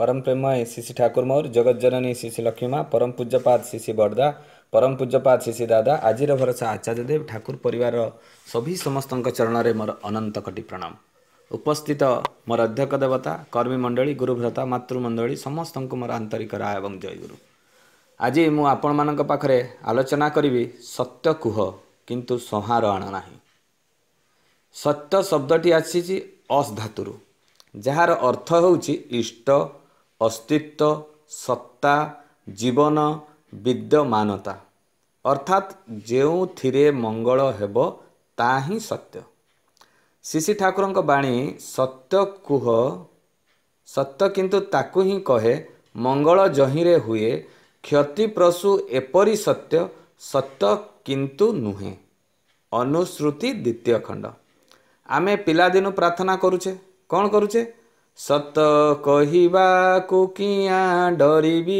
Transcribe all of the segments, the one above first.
ପରମ ପ୍ରେମୟ ଶ୍ରୀ ଶ୍ରୀ ଠାକୁର ମୟୂର ଜଗତ ଜନନୀ ଶ୍ରୀ ଶ୍ରୀ ଲକ୍ଷ୍ମୀମା ପରମ ପୂଜ୍ୟପାଦ ଶ୍ରୀ ଶ୍ରୀ ବରଦା ପରମ ପୂଜ୍ୟପାଦ ଶ୍ରୀ ଶ୍ରୀ ଦାଦା ଆଜିର ଭରସା ଆଚାର୍ଯ୍ୟ ଦେବ ଠାକୁର ପରିବାରର ସଭି ସମସ୍ତଙ୍କ ଚରଣରେ ମୋର ଅନନ୍ତ କୋଟି ପ୍ରଣାମ ଉପସ୍ଥିତ ମୋର ଅଧ୍ୟକ୍ଷ ଦେବତା କର୍ମୀ ମଣ୍ଡଳୀ ଗୁରୁଭ୍ରତା ମାତୃମଣ୍ଡଳୀ ସମସ୍ତଙ୍କୁ ମୋର ଆନ୍ତରିକ ରାୟ ଏବଂ ଜୟଗୁରୁ ଆଜି ମୁଁ ଆପଣମାନଙ୍କ ପାଖରେ ଆଲୋଚନା କରିବି ସତ୍ୟ କୁହ କିନ୍ତୁ ସଂହାର ଆଣ ନାହିଁ ସତ୍ୟ ଶବ୍ଦଟି ଆସିଛି ଅସ୍ ଧାତୁରୁ ଯାହାର ଅର୍ଥ ହେଉଛି ଇଷ୍ଟ ଅସ୍ତିତ୍ୱ ସତ୍ତା ଜୀବନ ବିଦ୍ୟମାନତା ଅର୍ଥାତ୍ ଯେଉଁଥିରେ ମଙ୍ଗଳ ହେବ ତା ହିଁ ସତ୍ୟ ଶିଶି ଠାକୁରଙ୍କ ବାଣୀ ସତ୍ୟ କୁହ ସତ୍ୟ କିନ୍ତୁ ତାକୁ ହିଁ କହେ ମଙ୍ଗଳ ଜହିଁରେ ହୁଏ କ୍ଷତିପ୍ରସୁ ଏପରି ସତ୍ୟ ସତ୍ୟ କିନ୍ତୁ ନୁହେଁ ଅନୁସୃତି ଦ୍ୱିତୀୟ ଖଣ୍ଡ ଆମେ ପିଲାଦିନୁ ପ୍ରାର୍ଥନା କରୁଛେ କ'ଣ କରୁଛେ ସତ କହିବାକୁ କିଆଁ ଡରିବି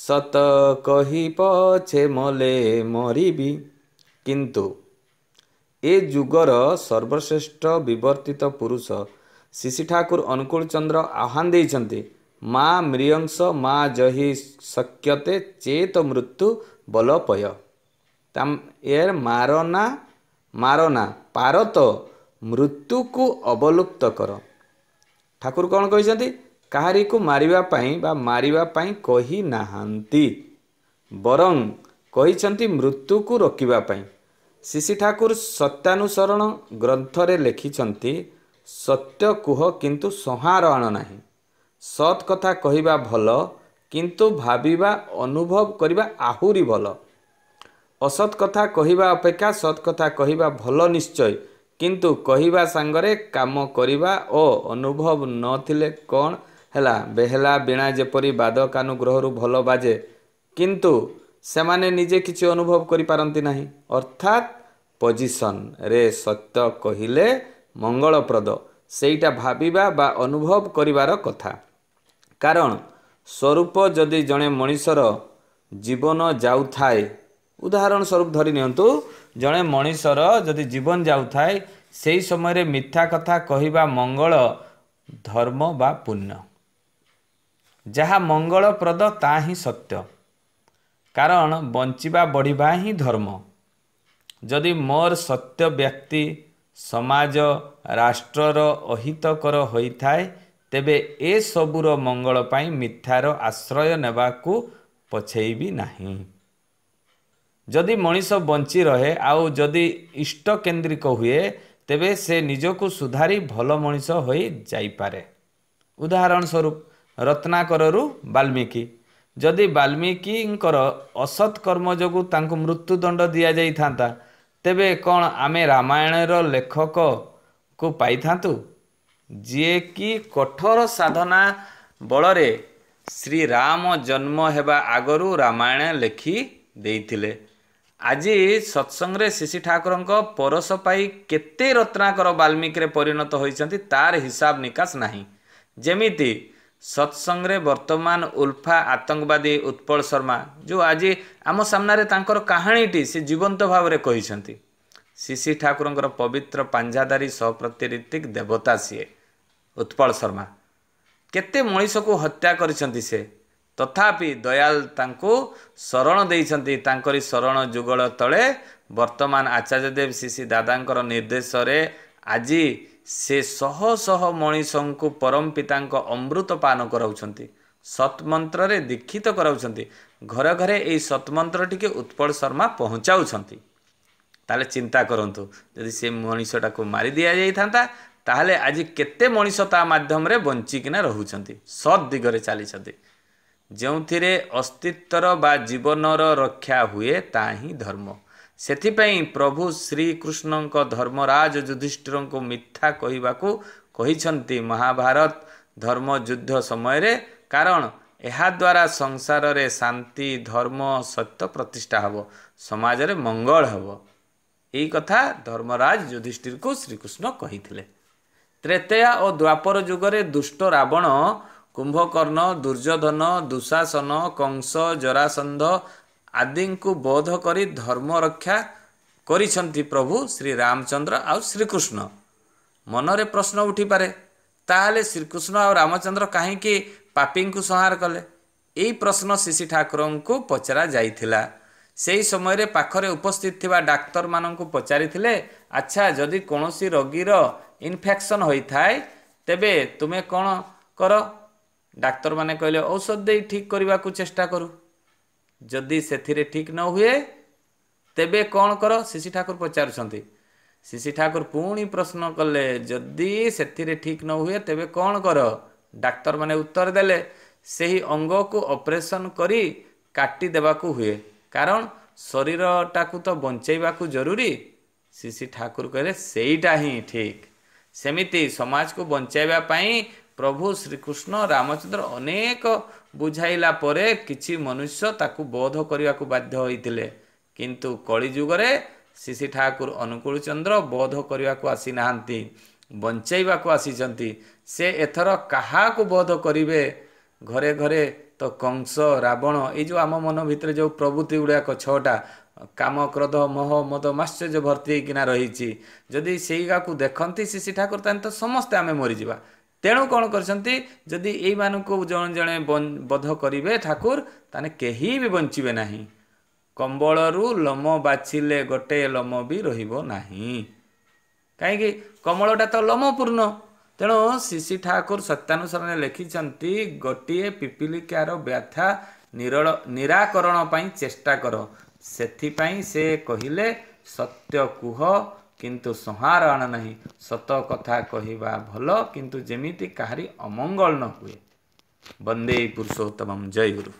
ସତ କହି ପଛେ ମଲେ ମରିବି କିନ୍ତୁ ଏ ଯୁଗର ସର୍ବଶ୍ରେଷ୍ଠ ବିବର୍ତ୍ତିତ ପୁରୁଷ ଶିଶି ଠାକୁର ଅନୁକୂଳ ଚନ୍ଦ୍ର ଆହ୍ୱାନ ଦେଇଛନ୍ତି ମା ମ୍ରିୟଂଶ ମା ଜହି ସକ୍ୟତେ ଚେତ ମୃତ୍ୟୁ ବଲପୟ ତା ଏ ମାରନା ମାରନା ପାରତ ମୃତ୍ୟୁକୁ ଅବଲୁପ୍ତ କର ଠାକୁର କ'ଣ କହିଛନ୍ତି କାହାରିକୁ ମାରିବା ପାଇଁ ବା ମାରିବା ପାଇଁ କହି ନାହାନ୍ତି ବରଂ କହିଛନ୍ତି ମୃତ୍ୟୁକୁ ରୋକିବା ପାଇଁ ଶିଶି ଠାକୁର ସତ୍ୟାନୁସରଣ ଗ୍ରନ୍ଥରେ ଲେଖିଛନ୍ତି ସତ୍ୟ କୁହ କିନ୍ତୁ ସଂହାର ଆଣ ନାହିଁ ସତ୍ କଥା କହିବା ଭଲ କିନ୍ତୁ ଭାବିବା ଅନୁଭବ କରିବା ଆହୁରି ଭଲ ଅସତ୍ କଥା କହିବା ଅପେକ୍ଷା ସତ୍ କଥା କହିବା ଭଲ ନିଶ୍ଚୟ କିନ୍ତୁ କହିବା ସାଙ୍ଗରେ କାମ କରିବା ଓ ଅନୁଭବ ନଥିଲେ କ'ଣ ହେଲା ବେହେଲା ବୀଣା ଯେପରି ବାଦ କାନୁ ଗ୍ରହରୁ ଭଲ ବାଜେ କିନ୍ତୁ ସେମାନେ ନିଜେ କିଛି ଅନୁଭବ କରିପାରନ୍ତି ନାହିଁ ଅର୍ଥାତ୍ ପୋଜିସନ୍ରେ ସତ୍ୟ କହିଲେ ମଙ୍ଗଳପ୍ରଦ ସେଇଟା ଭାବିବା ବା ଅନୁଭବ କରିବାର କଥା କାରଣ ସ୍ୱରୂପ ଯଦି ଜଣେ ମଣିଷର ଜୀବନ ଯାଉଥାଏ ଉଦାହରଣ ସ୍ୱରୂପ ଧରି ନିଅନ୍ତୁ ଜଣେ ମଣିଷର ଯଦି ଜୀବନ ଯାଉଥାଏ ସେହି ସମୟରେ ମିଥ୍ୟା କଥା କହିବା ମଙ୍ଗଳ ଧର୍ମ ବା ପୁଣ୍ୟ ଯାହା ମଙ୍ଗଳପ୍ରଦ ତାହା ହିଁ ସତ୍ୟ କାରଣ ବଞ୍ଚିବା ବଢ଼ିବା ହିଁ ଧର୍ମ ଯଦି ମୋର ସତ୍ୟ ବ୍ୟକ୍ତି ସମାଜ ରାଷ୍ଟ୍ରର ଅହିତକର ହୋଇଥାଏ ତେବେ ଏସବୁର ମଙ୍ଗଳ ପାଇଁ ମିଥ୍ୟାର ଆଶ୍ରୟ ନେବାକୁ ପଛେଇବି ନାହିଁ ଯଦି ମଣିଷ ବଞ୍ଚି ରହେ ଆଉ ଯଦି ଇଷ୍ଟ କେନ୍ଦ୍ରିକ ହୁଏ ତେବେ ସେ ନିଜକୁ ସୁଧାରି ଭଲ ମଣିଷ ହୋଇଯାଇପାରେ ଉଦାହରଣ ସ୍ୱରୂପ ରତ୍ନାକରରୁ ବାଲ୍ମୀକି ଯଦି ବାଲ୍ମୀକିଙ୍କର ଅସତ୍ କର୍ମ ଯୋଗୁଁ ତାଙ୍କୁ ମୃତ୍ୟୁଦଣ୍ଡ ଦିଆଯାଇଥାନ୍ତା ତେବେ କ'ଣ ଆମେ ରାମାୟଣର ଲେଖକକୁ ପାଇଥାନ୍ତୁ ଯିଏକି କଠୋର ସାଧନା ବଳରେ ଶ୍ରୀରାମ ଜନ୍ମ ହେବା ଆଗରୁ ରାମାୟଣ ଲେଖି ଦେଇଥିଲେ ଆଜି ସତ୍ସଙ୍ଗରେ ଶିଶି ଠାକୁରଙ୍କ ପରଶ ପାଇ କେତେ ରତ୍ନାକର ବାଲ୍ମୀକିରେ ପରିଣତ ହୋଇଛନ୍ତି ତାର ହିସାବ ନିକାଶ ନାହିଁ ଯେମିତି ସତ୍ସଙ୍ଗରେ ବର୍ତ୍ତମାନ ଉଲ୍ଫା ଆତଙ୍କବାଦୀ ଉତ୍ପଳ ଶର୍ମା ଯେଉଁ ଆଜି ଆମ ସାମ୍ନାରେ ତାଙ୍କର କାହାଣୀଟି ସେ ଜୀବନ୍ତ ଭାବରେ କହିଛନ୍ତି ଶିଶି ଠାକୁରଙ୍କର ପବିତ୍ର ପାଞ୍ଜାଦାରୀ ସପ୍ରତିରିତିକ ଦେବତା ସିଏ ଉତ୍ପଳ ଶର୍ମା କେତେ ମଣିଷକୁ ହତ୍ୟା କରିଛନ୍ତି ସେ ତଥାପି ଦୟାଲ ତାଙ୍କୁ ଶରଣ ଦେଇଛନ୍ତି ତାଙ୍କରି ଶରଣ ଯୁଗଳ ତଳେ ବର୍ତ୍ତମାନ ଆଚାର୍ଯ୍ୟ ଦେବ ଶିଶି ଦାଦାଙ୍କର ନିର୍ଦ୍ଦେଶରେ ଆଜି ସେ ଶହ ଶହ ମଣିଷଙ୍କୁ ପରମ ପିତାଙ୍କ ଅମୃତ ପାନ କରାଉଛନ୍ତି ମନ୍ତ୍ରରେ ଦୀକ୍ଷିତ କରାଉଛନ୍ତି ଘରେ ଘରେ ଏଇ ଟିକେ ଉତ୍ପଳ ଶର୍ମା ପହଞ୍ଚାଉଛନ୍ତି ତାହେଲେ ଚିନ୍ତା କରନ୍ତୁ ଯଦି ସେ ମଣିଷଟାକୁ ମାରି ଦିଆଯାଇଥାନ୍ତା ତାହେଲେ ଆଜି କେତେ ମଣିଷ ତା ମାଧ୍ୟମରେ ବଞ୍ଚିକିନା ରହୁଛନ୍ତି ସତ୍ ଦିଗରେ ଚାଲିଛନ୍ତି ଯେଉଁଥିରେ ଅସ୍ତିତ୍ୱର ବା ଜୀବନର ରକ୍ଷା ହୁଏ ତା ହିଁ ଧର୍ମ ସେଥିପାଇଁ ପ୍ରଭୁ ଶ୍ରୀକୃଷ୍ଣଙ୍କ ଧର୍ମରାଜ ଯୁଧିଷ୍ଠିରଙ୍କୁ ମିଥ୍ୟା କହିବାକୁ କହିଛନ୍ତି ମହାଭାରତ ଧର୍ମ ଯୁଦ୍ଧ ସମୟରେ କାରଣ ଏହାଦ୍ୱାରା ସଂସାରରେ ଶାନ୍ତି ଧର୍ମ ସତ୍ୟ ପ୍ରତିଷ୍ଠା ହେବ ସମାଜରେ ମଙ୍ଗଳ ହେବ ଏଇ କଥା ଧର୍ମରାଜ ଯୁଧିଷ୍ଠିରକୁ ଶ୍ରୀକୃଷ୍ଣ କହିଥିଲେ ତ୍ରେତେୟା ଓ ଦ୍ୱାପର ଯୁଗରେ ଦୁଷ୍ଟ ରାବଣ କୁମ୍ଭକର୍ଣ୍ଣ ଦୁର୍ଯ୍ୟୋଧନ ଦୁଶାସନ କଂସ ଜରାସନ୍ଧ ଆଦିଙ୍କୁ ବୋଧ କରି ଧର୍ମ ରକ୍ଷା କରିଛନ୍ତି ପ୍ରଭୁ ଶ୍ରୀ ରାମଚନ୍ଦ୍ର ଆଉ ଶ୍ରୀକୃଷ୍ଣ ମନରେ ପ୍ରଶ୍ନ ଉଠିପାରେ ତାହେଲେ ଶ୍ରୀକୃଷ୍ଣ ଆଉ ରାମଚନ୍ଦ୍ର କାହିଁକି ପାପିଙ୍କୁ ସଂହାର କଲେ ଏହି ପ୍ରଶ୍ନ ଶିଶି ଠାକୁରଙ୍କୁ ପଚରା ଯାଇଥିଲା ସେହି ସମୟରେ ପାଖରେ ଉପସ୍ଥିତ ଥିବା ଡାକ୍ତରମାନଙ୍କୁ ପଚାରିଥିଲେ ଆଚ୍ଛା ଯଦି କୌଣସି ରୋଗୀର ଇନଫେକ୍ସନ୍ ହୋଇଥାଏ ତେବେ ତୁମେ କ'ଣ କର ଡାକ୍ତରମାନେ କହିଲେ ଔଷଧ ଦେଇ ଠିକ୍ କରିବାକୁ ଚେଷ୍ଟା କରୁ ଯଦି ସେଥିରେ ଠିକ୍ ନ ହୁଏ ତେବେ କ'ଣ କର ଶିଶି ଠାକୁର ପଚାରୁଛନ୍ତି ଶିଶି ଠାକୁର ପୁଣି ପ୍ରଶ୍ନ କଲେ ଯଦି ସେଥିରେ ଠିକ୍ ନ ହୁଏ ତେବେ କ'ଣ କର ଡାକ୍ତରମାନେ ଉତ୍ତର ଦେଲେ ସେହି ଅଙ୍ଗକୁ ଅପରେସନ୍ କରି କାଟି ଦେବାକୁ ହୁଏ କାରଣ ଶରୀରଟାକୁ ତ ବଞ୍ଚାଇବାକୁ ଜରୁରୀ ଶିଶି ଠାକୁର କହିଲେ ସେଇଟା ହିଁ ଠିକ୍ ସେମିତି ସମାଜକୁ ବଞ୍ଚାଇବା ପାଇଁ ପ୍ରଭୁ ଶ୍ରୀକୃଷ୍ଣ ରାମଚନ୍ଦ୍ର ଅନେକ ବୁଝାଇଲା ପରେ କିଛି ମନୁଷ୍ୟ ତାକୁ ବୋଧ କରିବାକୁ ବାଧ୍ୟ ହୋଇଥିଲେ କିନ୍ତୁ କଳିଯୁଗରେ ଶିଶି ଠାକୁର ଅନୁକୂଳ ଚନ୍ଦ୍ର ବୋଧ କରିବାକୁ ଆସିନାହାନ୍ତି ବଞ୍ଚାଇବାକୁ ଆସିଛନ୍ତି ସେ ଏଥର କାହାକୁ ବୋଧ କରିବେ ଘରେ ଘରେ ତ କଂସ ରାବଣ ଏଇ ଯେଉଁ ଆମ ମନ ଭିତରେ ଯେଉଁ ପ୍ରବୃତ୍ତି ଗୁଡ଼ାକ ଛଅଟା କାମ କ୍ରୋଧ ମୋହ ମଦ ମାତ୍ସର୍ଯ୍ୟ ଭର୍ତ୍ତି ହେଇକିନା ରହିଛି ଯଦି ସେଇଗାକୁ ଦେଖନ୍ତି ଶିଶି ଠାକୁର ତାହେଲେ ତ ସମସ୍ତେ ଆମେ ମରିଯିବା ତେଣୁ କ'ଣ କରିଛନ୍ତି ଯଦି ଏଇମାନଙ୍କୁ ଜଣେ ଜଣେ ବଧ କରିବେ ଠାକୁର ତାହେଲେ କେହି ବି ବଞ୍ଚିବେ ନାହିଁ କମ୍ବଳରୁ ଲମ ବାଛିଲେ ଗୋଟେ ଲମ ବି ରହିବ ନାହିଁ କାହିଁକି କମଳଟା ତ ଲମପୂର୍ଣ୍ଣ ତେଣୁ ଶିଶି ଠାକୁର ସତ୍ୟାନୁସରଣ ଲେଖିଛନ୍ତି ଗୋଟିଏ ପିପିଲିକାର ବ୍ୟଥା ନିରଳ ନିରାକରଣ ପାଇଁ ଚେଷ୍ଟା କର ସେଥିପାଇଁ ସେ କହିଲେ ସତ୍ୟ କୁହ କିନ୍ତୁ ସଂହାରଣ ନାହିଁ ସତ କଥା କହିବା ଭଲ କିନ୍ତୁ ଯେମିତି କାହାରି ଅମଙ୍ଗଳ ନ ହୁଏ ବନ୍ଦେ ପୁରୁଷୋତ୍ତମ ଜୟ ଗୁରୁ